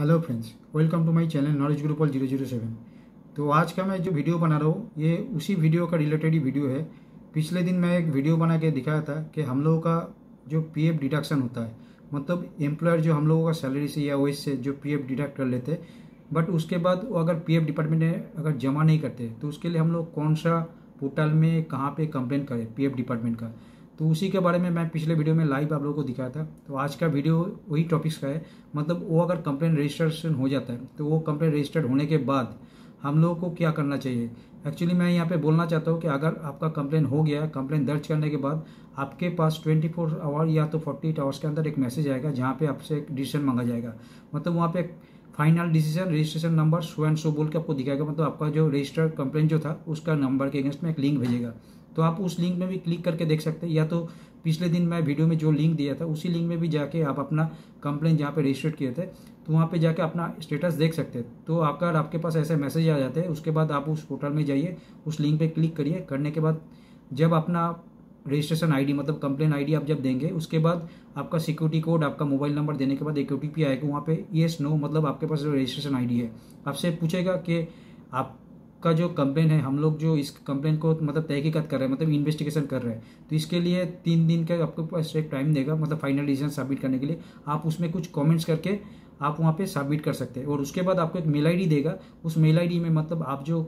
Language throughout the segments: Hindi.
hello friends welcome to my channel knowledge group all zero zero seven तो आज का मैं जो वीडियो बना रहा हूँ ये उसी वीडियो का रिलेटेड ही वीडियो है पिछले दिन मैं एक वीडियो बना के दिखाया था कि हम लोगों का जो पीएफ डिडक्शन होता है मतलब एम्प्लॉयर जो हम लोगों का सैलरी से या वेज से जो पी डिडक्ट कर लेते बट उसके बाद वो अगर पी डिपार्टमेंट में अगर जमा नहीं करते तो उसके लिए हम लोग कौन सा पोर्टल में कहाँ पर कंप्लेन करें पी डिपार्टमेंट का तो उसी के बारे में मैं पिछले वीडियो में लाइव आप लोगों को दिखाया था तो आज का वीडियो वही टॉपिक्स का है मतलब वो अगर कंप्लेन रजिस्ट्रेशन हो जाता है तो वो कंप्लेन रजिस्टर्ड होने के बाद हम लोगों को क्या करना चाहिए एक्चुअली मैं यहाँ पे बोलना चाहता हूँ कि अगर आपका कंप्लेन हो गया कंप्लेन दर्ज करने के बाद आपके पास 24 फोर आवर या तो 48 आवर्स के अंदर एक मैसेज आएगा जहाँ पे आपसे एक डिसीजन मांगा जाएगा मतलब वहाँ पे final decision registration number so and so बोल के आपको दिखाएगा मतलब आपका जो रजिस्टर कंप्लेन जो था उसका नंबर के अगेंस्ट में एक लिंक भेजेगा तो आप उस लिंक में भी क्लिक करके देख सकते हैं या तो पिछले दिन मैं वीडियो में जो लिंक दिया था उसी लिंक में भी जाके आप अपना कंप्लेन जहाँ पे रजिस्टर्ड किए थे तो वहाँ पे जाके अपना स्टेटस देख सकते हैं तो अगर आपके पास ऐसे मैसेज आ जाते हैं उसके बाद आप उस पोर्टल में जाइए उस लिंक पे क्लिक करिए करने के बाद जब अपना रजिस्ट्रेशन आईडी मतलब कंप्लेन आईडी आप जब देंगे उसके बाद आपका सिक्योरिटी कोड आपका मोबाइल नंबर देने के बाद एक ओ आएगा वहाँ पे येस नो मतलब आपके पास जो रजिस्ट्रेशन आईडी है आपसे पूछेगा कि आप का जो कंप्लेन है हम लोग जो इस कंप्लेन को मतलब तहकीकत कर रहे हैं मतलब इन्वेस्टिगेशन कर रहे हैं तो इसके लिए तीन दिन का आपके पास एक टाइम देगा मतलब फाइनल डिसीजन सबमिट करने के लिए आप उसमें कुछ कमेंट्स करके आप वहाँ पे सबमिट कर सकते हैं और उसके बाद आपको एक मेल आईडी देगा उस मेल आईडी में मतलब आप जो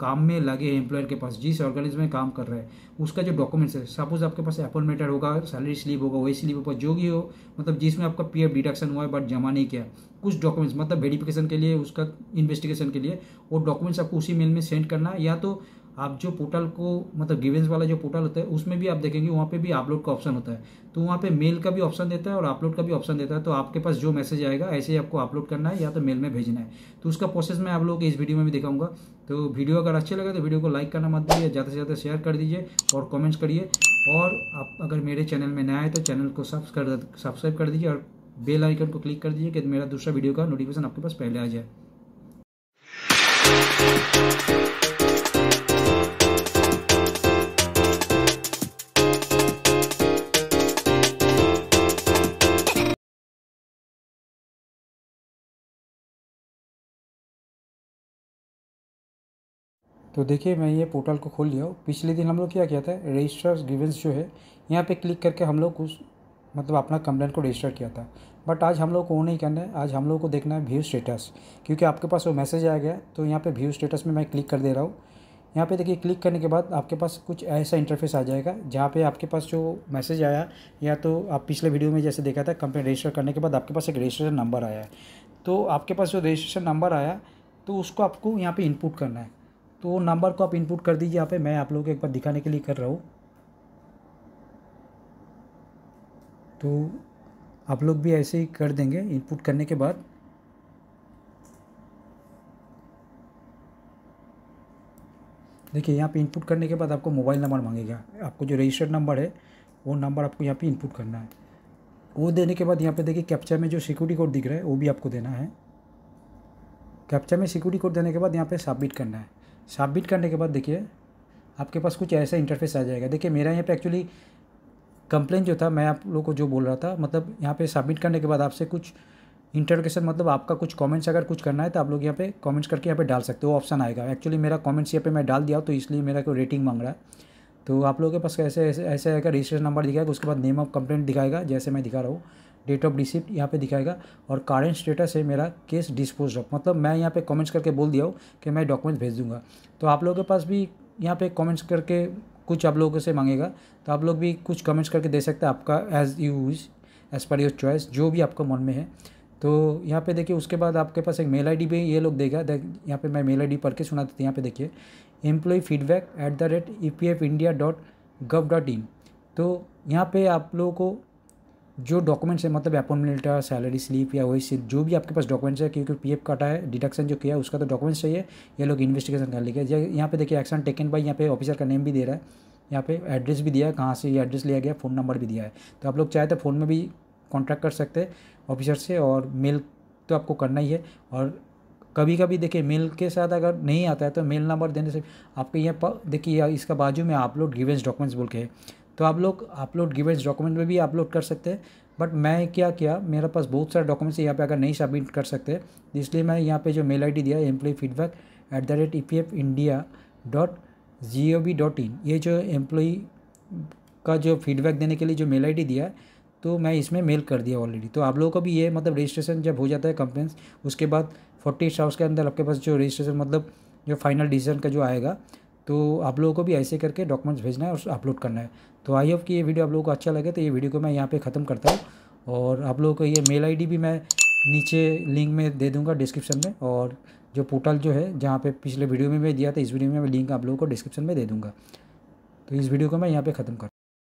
काम में लगे एम्प्लॉयर के पास जिस ऑर्गेनाइज में काम कर रहा है उसका जो डॉक्यूमेंट्स है सपोज आपके पास अपॉइंटमेंटर होगा सैलरी स्लिप होगा वही स्लिप होगा जो भी हो मतलब जिसमें आपका पी एफ डिडक्शन हुआ है बट जमा नहीं किया कुछ डॉक्यूमेंट्स मतलब वेरीफिकेशन के लिए उसका इन्वेस्टिगेशन के लिए वो डॉक्यूमेंट्स आपको उसी मेल में सेंड करना है या तो आप जो पोर्टल को मतलब गिवेंस वाला जो पोर्टल होता है उसमें भी आप देखेंगे वहाँ पे भी अपलोड का ऑप्शन होता है तो वहाँ पे मेल का भी ऑप्शन देता है और अपलोड का भी ऑप्शन देता है तो आपके पास जो मैसेज आएगा ऐसे ही आपको अपलोड करना है या तो मेल में भेजना है तो उसका प्रोसेस मैं आप लोगों को इस वीडियो में भी दिखाऊंगा तो वीडियो अगर अच्छे लगे तो वीडियो को लाइक करना मत दीजिए ज़्यादा से ज़्यादा शेयर कर दीजिए और कॉमेंट्स करिए और आप अगर मेरे चैनल में नया है तो चैनल को सब्सक्राइब सब्सक्राइब कर दीजिए और बेल आइकन को क्लिक कर दीजिए कि मेरा दूसरा वीडियो का नोटिफिकेशन आपके पास पहले आ जाए तो देखिए मैं ये पोर्टल को खोल लिया हूँ पिछले दिन हम लोग क्या किया था रजिस्टर ग्रीवेंस जो है यहाँ पे क्लिक करके हम लोग उस मतलब अपना कंप्लेंट को रजिस्टर किया था बट आज हम लोग को वो नहीं करना है आज हम लोग को देखना है व्यू स्टेटस क्योंकि आपके पास वो मैसेज आ गया तो यहाँ पर व्यू स्टेटस में मैं क्लिक कर दे रहा हूँ यहाँ पे देखिए क्लिक करने के बाद आपके पास कुछ ऐसा इंटरफेस आ जाएगा जहाँ पे आपके पास जो मैसेज आया या तो आप पिछले वीडियो में जैसे देखा था कंप्लेंट रजिस्टर करने के बाद आपके पास एक रजिस्ट्रेशन नंबर आया तो आपके पास जो रजिस्ट्रेशन नंबर आया तो उसको आपको यहाँ पर इनपुट करना है तो नंबर को आप इनपुट कर दीजिए यहाँ पे मैं आप लोगों को एक बार दिखाने के लिए कर रहा हूँ तो आप लोग भी ऐसे ही कर देंगे इनपुट करने के बाद देखिए यहाँ पे इनपुट करने के बाद आपको मोबाइल नंबर मांगेगा आपको जो रजिस्टर्ड नंबर है वो नंबर आपको यहाँ पे इनपुट करना है वो देने के बाद यहाँ पे देखिए कैप्चा में जो सिक्योरिटी कोड दिख रहा है वो भी आपको देना है कैप्चा में सिक्योरिटी कोड देने के बाद यहाँ पे सबमिट करना है सबमिट करने के बाद देखिए आपके पास कुछ ऐसा इंटरफेस आ जाएगा देखिए मेरा यहाँ पे एक्चुअली कंप्लेन जो था मैं आप लोगों को जो बोल रहा था मतलब यहाँ पे सबमिट करने के बाद आपसे कुछ इंटरगेशन मतलब आपका कुछ कमेंट्स अगर कुछ करना है तो आप लोग यहाँ पे कमेंट्स करके यहाँ पे डाल सकते हो ऑप्शन आएगा एक्चुअली मेरा कमेंट्स यहाँ पे मैं डाल दिया तो इसलिए मेरा कोई रेटिंग मांग रहा है तो आप लोगों के पास ऐसे ऐसे ऐसे आएगा रजिस्ट्रेशन नंबर दिखाएगा उसके बाद नेम ऑफ कंप्लेंट दिखाएगा जैसे मैं दिखा रहा हूँ डेट ऑफ डिसिप्ट यहाँ पे दिखाएगा और कारेंट स्टेटस है मेरा केस डिस्पोज ऑफ मतलब मैं यहाँ पे कमेंट्स करके बोल दिया हूँ कि मैं डॉक्यूमेंट्स भेज दूँगा तो आप लोगों के पास भी यहाँ पे कमेंट्स करके कुछ आप लोगों से मांगेगा तो आप लोग भी कुछ कमेंट्स करके दे सकते हैं आपका as you as per your choice जो भी आपका मन में है तो यहाँ पे देखिए उसके बाद आपके पास एक मेल आई भी ये लोग देगा देख यहाँ पे मैं मेल डी पढ़ के सुना देती यहाँ पे देखिए employ feedback at the rate E P F India dot gov dot in तो यहाँ पे आप लोगों को जो डॉक्यूमेंट्स है मतलब अपॉइंटमेंट लेटर सैलरी स्लिप या वही जो भी आपके पास डॉक्यूमेंट्स है क्योंकि पी एफ काटा है डिडक्शन जो किया उसका तो डॉक्यूमेंट्स चाहिए ये लोग इन्वेस्टिगेशन कर लेंगे यहाँ पे देखिए एक्शन टेकन बाई यहाँ पे ऑफिसर का नेम भी दे रहा है यहाँ पे एड्रेस भी दिया है कहाँ से ये एड्रेस लिया गया फ़ोन नंबर भी दिया है तो आप लोग चाहे तो फ़ोन में भी कॉन्टैक्ट कर सकते हैं ऑफिसर से और मेल तो आपको करना ही है और कभी कभी देखिए मेल के साथ अगर नहीं आता है तो मेल नंबर देने से आपके यहाँ देखिए इसका बाजू में आप लोग ग्रीवेंस डॉक्यूमेंट्स बोल के तो आप लोग अपलोड गिवेज डॉक्यूमेंट में भी अपलोड कर सकते हैं बट मैं क्या किया मेरे पास बहुत सारे डॉक्यूमेंट्स यहाँ पे अगर नहीं सबमिट कर सकते इसलिए मैं यहाँ पे जो मेल आईडी दिया employ feedback at the rate E P F India dot G O V dot in ये जो एम्प्लॉई का जो फीडबैक देने के लिए जो मेल आईडी दिया है तो मैं इसमें मेल कर दिया ऑलरेडी तो आप लोगों को भी ये मतलब रजिस्ट्रेशन जब हो जाता है कंप्लेंस उसके बाद फोर्टी एट आवर्स के अंदर आपके पास जो रजिस्ट्रेशन मतलब जो फाइनल डिसीजन का जो आएगा तो आप लोगों को भी ऐसे करके डॉक्यूमेंट्स भेजना है और अपलोड करना है तो आई होप कि ये वीडियो आप लोगों को अच्छा लगे तो ये वीडियो को मैं यहाँ पे ख़त्म करता हूँ और आप लोगों को ये मेल आईडी भी मैं नीचे लिंक में दे दूँगा डिस्क्रिप्शन में और जो पोर्टल जो है जहाँ पे पिछले वीडियो में मैं दिया था इस वीडियो में मैं लिंक आप लोगों को डिस्क्रिप्शन में दे दूँगा तो इस वीडियो को मैं यहाँ पर ख़त्म करता हूँ